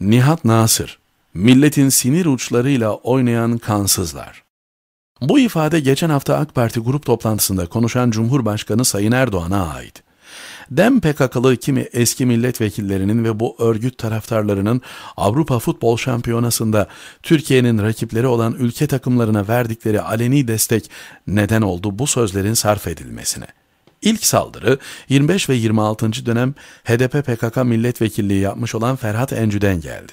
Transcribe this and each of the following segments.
Nihat Nasır, milletin sinir uçlarıyla oynayan kansızlar. Bu ifade geçen hafta AK Parti grup toplantısında konuşan Cumhurbaşkanı Sayın Erdoğan'a ait. Dem PKK'lı kimi eski milletvekillerinin ve bu örgüt taraftarlarının Avrupa Futbol Şampiyonası'nda Türkiye'nin rakipleri olan ülke takımlarına verdikleri aleni destek neden oldu bu sözlerin sarf edilmesine.'' İlk saldırı 25 ve 26. dönem HDP-PKK milletvekilliği yapmış olan Ferhat Encü'den geldi.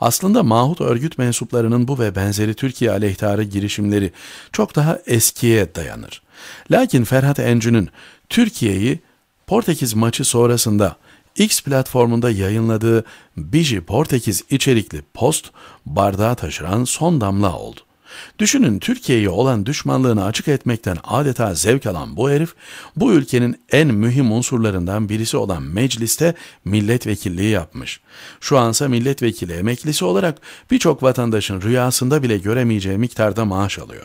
Aslında Mahut örgüt mensuplarının bu ve benzeri Türkiye aleyhtarı girişimleri çok daha eskiye dayanır. Lakin Ferhat Encü'nün Türkiye'yi Portekiz maçı sonrasında X platformunda yayınladığı Biji Portekiz içerikli post bardağa taşıran son damla oldu. Düşünün Türkiye'ye olan düşmanlığını açık etmekten adeta zevk alan bu herif, bu ülkenin en mühim unsurlarından birisi olan mecliste milletvekilliği yapmış. Şu ansa milletvekili emeklisi olarak birçok vatandaşın rüyasında bile göremeyeceği miktarda maaş alıyor.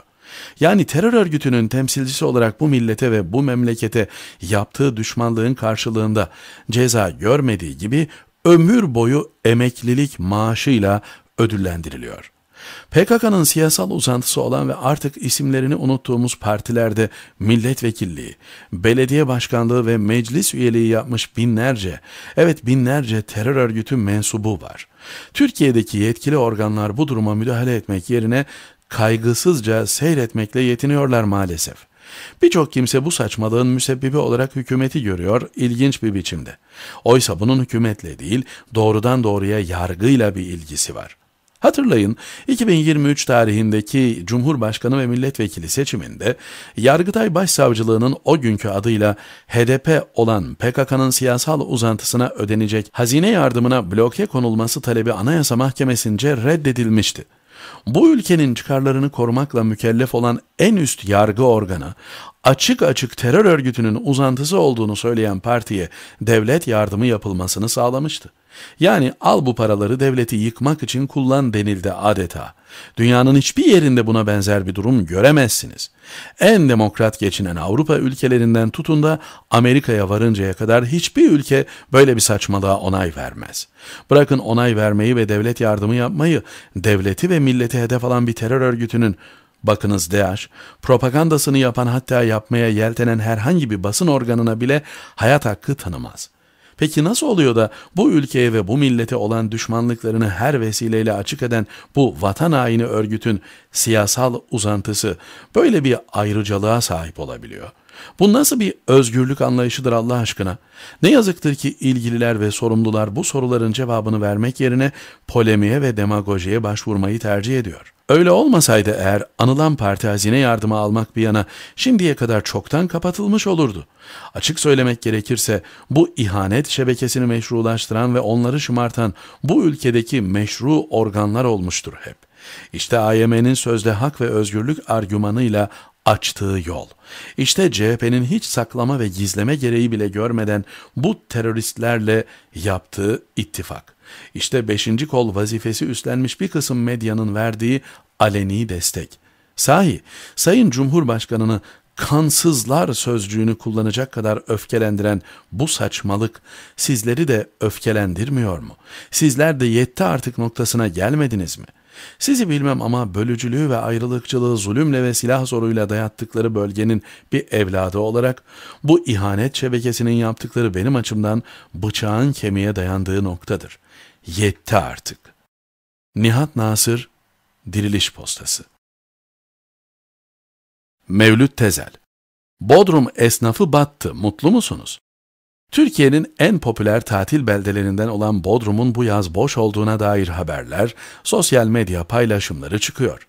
Yani terör örgütünün temsilcisi olarak bu millete ve bu memlekete yaptığı düşmanlığın karşılığında ceza görmediği gibi ömür boyu emeklilik maaşıyla ödüllendiriliyor. PKK'nın siyasal uzantısı olan ve artık isimlerini unuttuğumuz partilerde milletvekilliği, belediye başkanlığı ve meclis üyeliği yapmış binlerce, evet binlerce terör örgütü mensubu var. Türkiye'deki yetkili organlar bu duruma müdahale etmek yerine kaygısızca seyretmekle yetiniyorlar maalesef. Birçok kimse bu saçmalığın müsebbibi olarak hükümeti görüyor ilginç bir biçimde. Oysa bunun hükümetle değil doğrudan doğruya yargıyla bir ilgisi var. Hatırlayın 2023 tarihindeki Cumhurbaşkanı ve Milletvekili seçiminde Yargıtay Başsavcılığı'nın o günkü adıyla HDP olan PKK'nın siyasal uzantısına ödenecek hazine yardımına bloke konulması talebi Anayasa Mahkemesi'nce reddedilmişti. Bu ülkenin çıkarlarını korumakla mükellef olan en üst yargı organı açık açık terör örgütünün uzantısı olduğunu söyleyen partiye devlet yardımı yapılmasını sağlamıştı. Yani al bu paraları devleti yıkmak için kullan denildi adeta. Dünyanın hiçbir yerinde buna benzer bir durum göremezsiniz. En demokrat geçinen Avrupa ülkelerinden tutun da Amerika'ya varıncaya kadar hiçbir ülke böyle bir saçmalığa onay vermez. Bırakın onay vermeyi ve devlet yardımı yapmayı, devleti ve milleti hedef alan bir terör örgütünün Bakınız DAEŞ, propagandasını yapan hatta yapmaya yeltenen herhangi bir basın organına bile hayat hakkı tanımaz. Peki nasıl oluyor da bu ülkeye ve bu millete olan düşmanlıklarını her vesileyle açık eden bu vatan haini örgütün siyasal uzantısı böyle bir ayrıcalığa sahip olabiliyor? Bu nasıl bir özgürlük anlayışıdır Allah aşkına? Ne yazıktır ki ilgililer ve sorumlular bu soruların cevabını vermek yerine polemiğe ve demagojiye başvurmayı tercih ediyor. Öyle olmasaydı eğer anılan parti hazine yardımı almak bir yana şimdiye kadar çoktan kapatılmış olurdu. Açık söylemek gerekirse bu ihanet şebekesini meşrulaştıran ve onları şımartan bu ülkedeki meşru organlar olmuştur hep. İşte AYM'nin sözde hak ve özgürlük argümanıyla açtığı yol. İşte CHP'nin hiç saklama ve gizleme gereği bile görmeden bu teröristlerle yaptığı ittifak. İşte 5. kol vazifesi üstlenmiş bir kısım medyanın verdiği aleni destek. Sahi, Sayın Cumhurbaşkanını kansızlar sözcüğünü kullanacak kadar öfkelendiren bu saçmalık sizleri de öfkelendirmiyor mu? Sizler de yetti artık noktasına gelmediniz mi?'' Sizi bilmem ama bölücülüğü ve ayrılıkçılığı zulümle ve silah zoruyla dayattıkları bölgenin bir evladı olarak bu ihanet şebekesinin yaptıkları benim açımdan bıçağın kemiğe dayandığı noktadır. Yetti artık. Nihat Nasır, Diriliş Postası Mevlüt Tezel Bodrum esnafı battı, mutlu musunuz? Türkiye'nin en popüler tatil beldelerinden olan Bodrum'un bu yaz boş olduğuna dair haberler, sosyal medya paylaşımları çıkıyor.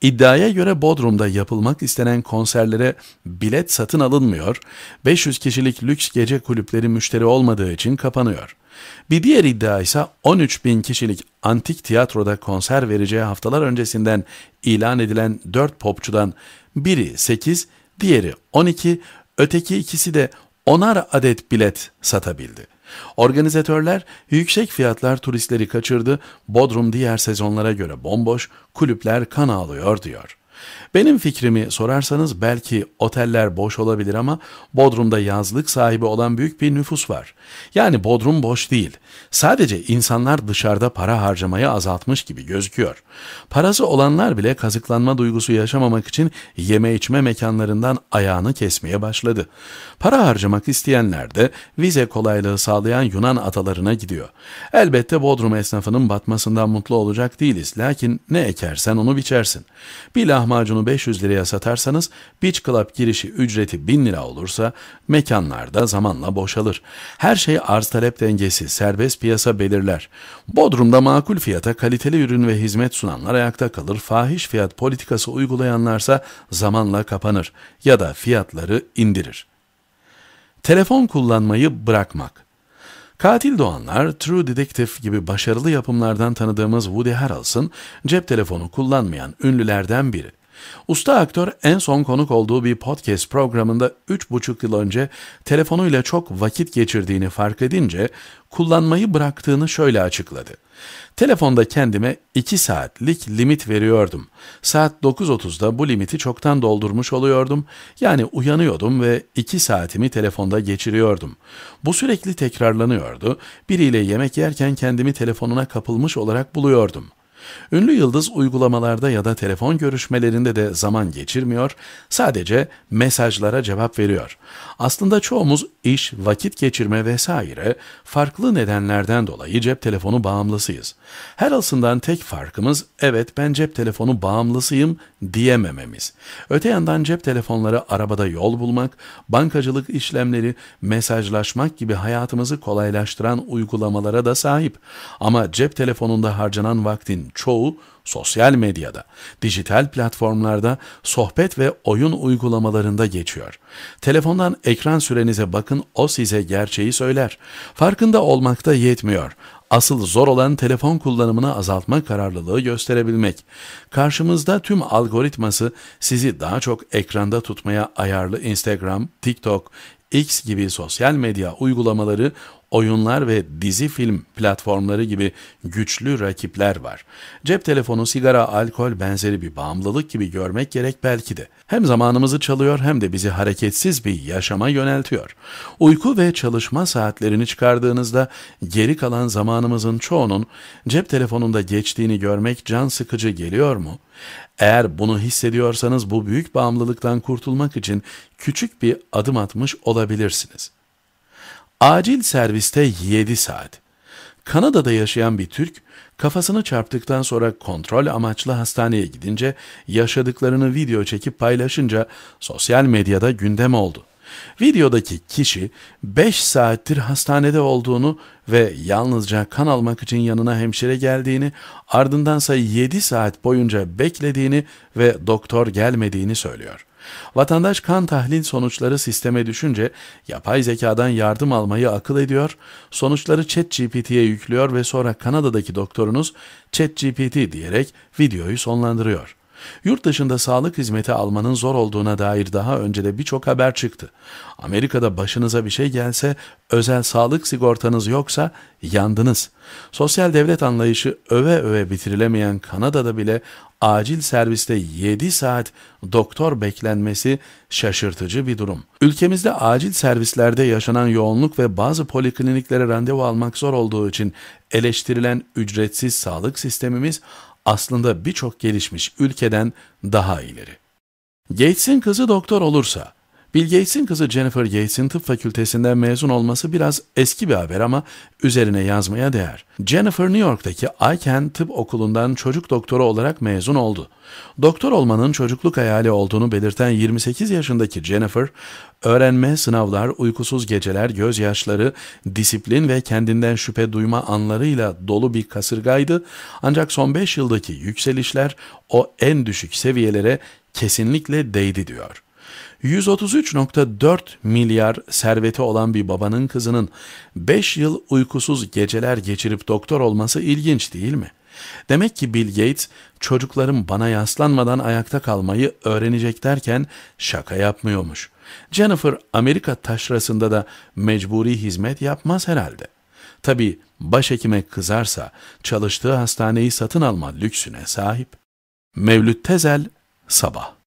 İddiaya göre Bodrum'da yapılmak istenen konserlere bilet satın alınmıyor, 500 kişilik lüks gece kulüpleri müşteri olmadığı için kapanıyor. Bir diğer iddia ise 13 bin kişilik antik tiyatroda konser vereceği haftalar öncesinden ilan edilen 4 popçudan biri 8, diğeri 12, öteki ikisi de onar adet bilet satabildi. Organizatörler yüksek fiyatlar turistleri kaçırdı, Bodrum diğer sezonlara göre bomboş, kulüpler kan ağlıyor diyor. Benim fikrimi sorarsanız belki oteller boş olabilir ama Bodrum'da yazlık sahibi olan büyük bir nüfus var. Yani Bodrum boş değil. Sadece insanlar dışarıda para harcamayı azaltmış gibi gözüküyor. Parası olanlar bile kazıklanma duygusu yaşamamak için yeme içme mekanlarından ayağını kesmeye başladı. Para harcamak isteyenler de vize kolaylığı sağlayan Yunan atalarına gidiyor. Elbette Bodrum esnafının batmasından mutlu olacak değiliz. Lakin ne ekersen onu biçersin. Bir lahmacun lahmacunu 500 liraya satarsanız Beach Club girişi ücreti 1000 lira olursa mekanlar da zamanla boşalır. Her şey arz talep dengesi, serbest piyasa belirler. Bodrum'da makul fiyata kaliteli ürün ve hizmet sunanlar ayakta kalır, fahiş fiyat politikası uygulayanlarsa zamanla kapanır ya da fiyatları indirir. Telefon kullanmayı bırakmak Katil Doğanlar, True Detective gibi başarılı yapımlardan tanıdığımız Woody Harrelson, cep telefonu kullanmayan ünlülerden biri. Usta aktör en son konuk olduğu bir podcast programında 3,5 yıl önce telefonuyla çok vakit geçirdiğini fark edince kullanmayı bıraktığını şöyle açıkladı. Telefonda kendime 2 saatlik limit veriyordum. Saat 9.30'da bu limiti çoktan doldurmuş oluyordum. Yani uyanıyordum ve 2 saatimi telefonda geçiriyordum. Bu sürekli tekrarlanıyordu. Biriyle yemek yerken kendimi telefonuna kapılmış olarak buluyordum.'' Ünlü yıldız uygulamalarda ya da telefon görüşmelerinde de zaman geçirmiyor, sadece mesajlara cevap veriyor. Aslında çoğumuz iş, vakit geçirme vesaire farklı nedenlerden dolayı cep telefonu bağımlısıyız. Her alsından tek farkımız evet ben cep telefonu bağımlısıyım diyemememiz. Öte yandan cep telefonları arabada yol bulmak, bankacılık işlemleri, mesajlaşmak gibi hayatımızı kolaylaştıran uygulamalara da sahip. Ama cep telefonunda harcanan vaktin çoğu sosyal medyada, dijital platformlarda, sohbet ve oyun uygulamalarında geçiyor. Telefondan ekran sürenize bakın o size gerçeği söyler. Farkında olmakta yetmiyor. Asıl zor olan telefon kullanımını azaltma kararlılığı gösterebilmek. Karşımızda tüm algoritması sizi daha çok ekranda tutmaya ayarlı Instagram, TikTok, X gibi sosyal medya uygulamaları oyunlar ve dizi film platformları gibi güçlü rakipler var. Cep telefonu, sigara, alkol benzeri bir bağımlılık gibi görmek gerek belki de. Hem zamanımızı çalıyor hem de bizi hareketsiz bir yaşama yöneltiyor. Uyku ve çalışma saatlerini çıkardığınızda geri kalan zamanımızın çoğunun cep telefonunda geçtiğini görmek can sıkıcı geliyor mu? Eğer bunu hissediyorsanız bu büyük bağımlılıktan kurtulmak için küçük bir adım atmış olabilirsiniz. Acil serviste 7 saat. Kanada'da yaşayan bir Türk kafasını çarptıktan sonra kontrol amaçlı hastaneye gidince yaşadıklarını video çekip paylaşınca sosyal medyada gündem oldu. Videodaki kişi 5 saattir hastanede olduğunu ve yalnızca kan almak için yanına hemşire geldiğini, ardındansa 7 saat boyunca beklediğini ve doktor gelmediğini söylüyor. Vatandaş kan tahlil sonuçları sisteme düşünce yapay zekadan yardım almayı akıl ediyor, sonuçları Chat ChatGPT'ye yüklüyor ve sonra Kanada'daki doktorunuz Chat GPT diyerek videoyu sonlandırıyor. Yurt dışında sağlık hizmeti almanın zor olduğuna dair daha önce de birçok haber çıktı. Amerika'da başınıza bir şey gelse, özel sağlık sigortanız yoksa yandınız. Sosyal devlet anlayışı öve öve bitirilemeyen Kanada'da bile acil serviste 7 saat doktor beklenmesi şaşırtıcı bir durum. Ülkemizde acil servislerde yaşanan yoğunluk ve bazı polikliniklere randevu almak zor olduğu için eleştirilen ücretsiz sağlık sistemimiz aslında birçok gelişmiş ülkeden daha ileri. Gates'in kızı doktor olursa Bill Gates'in kızı Jennifer Gates'in tıp fakültesinden mezun olması biraz eski bir haber ama üzerine yazmaya değer. Jennifer New York'taki Aiken Tıp Okulu'ndan çocuk doktoru olarak mezun oldu. Doktor olmanın çocukluk hayali olduğunu belirten 28 yaşındaki Jennifer, öğrenme, sınavlar, uykusuz geceler, gözyaşları, disiplin ve kendinden şüphe duyma anlarıyla dolu bir kasırgaydı. Ancak son 5 yıldaki yükselişler o en düşük seviyelere kesinlikle değdi diyor. 133.4 milyar serveti olan bir babanın kızının 5 yıl uykusuz geceler geçirip doktor olması ilginç değil mi? Demek ki Bill Gates çocukların bana yaslanmadan ayakta kalmayı öğrenecek derken şaka yapmıyormuş. Jennifer Amerika taşrasında da mecburi hizmet yapmaz herhalde. Tabi başhekime kızarsa çalıştığı hastaneyi satın alma lüksüne sahip. Mevlüt Tezel Sabah